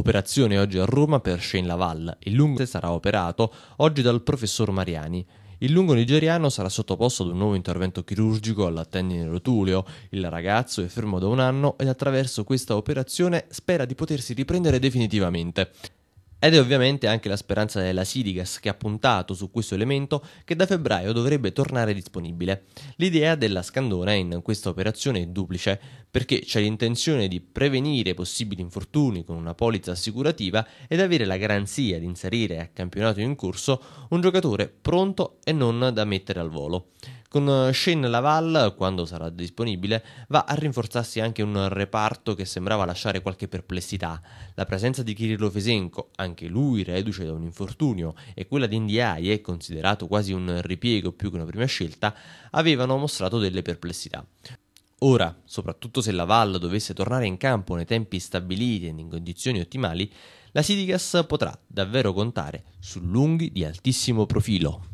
Operazione oggi a Roma per Shane Laval. Il lungo sarà operato oggi dal professor Mariani. Il lungo nigeriano sarà sottoposto ad un nuovo intervento chirurgico all'attendine tendine rotuleo. Il ragazzo è fermo da un anno ed attraverso questa operazione spera di potersi riprendere definitivamente. Ed è ovviamente anche la speranza della Sidigas che ha puntato su questo elemento che da febbraio dovrebbe tornare disponibile. L'idea della Scandona in questa operazione è duplice, perché c'è l'intenzione di prevenire possibili infortuni con una polizza assicurativa ed avere la garanzia di inserire a campionato in corso un giocatore pronto e non da mettere al volo. Con eh, Shane Laval, quando sarà disponibile, va a rinforzarsi anche un reparto che sembrava lasciare qualche perplessità. La presenza di Kirill Fesenko, anche lui reduce da un infortunio, e quella di Ndiaye, considerato quasi un ripiego più che una prima scelta, avevano mostrato delle perplessità. Ora, soprattutto se Laval dovesse tornare in campo nei tempi stabiliti e in condizioni ottimali, la Sidigas potrà davvero contare su lunghi di altissimo profilo.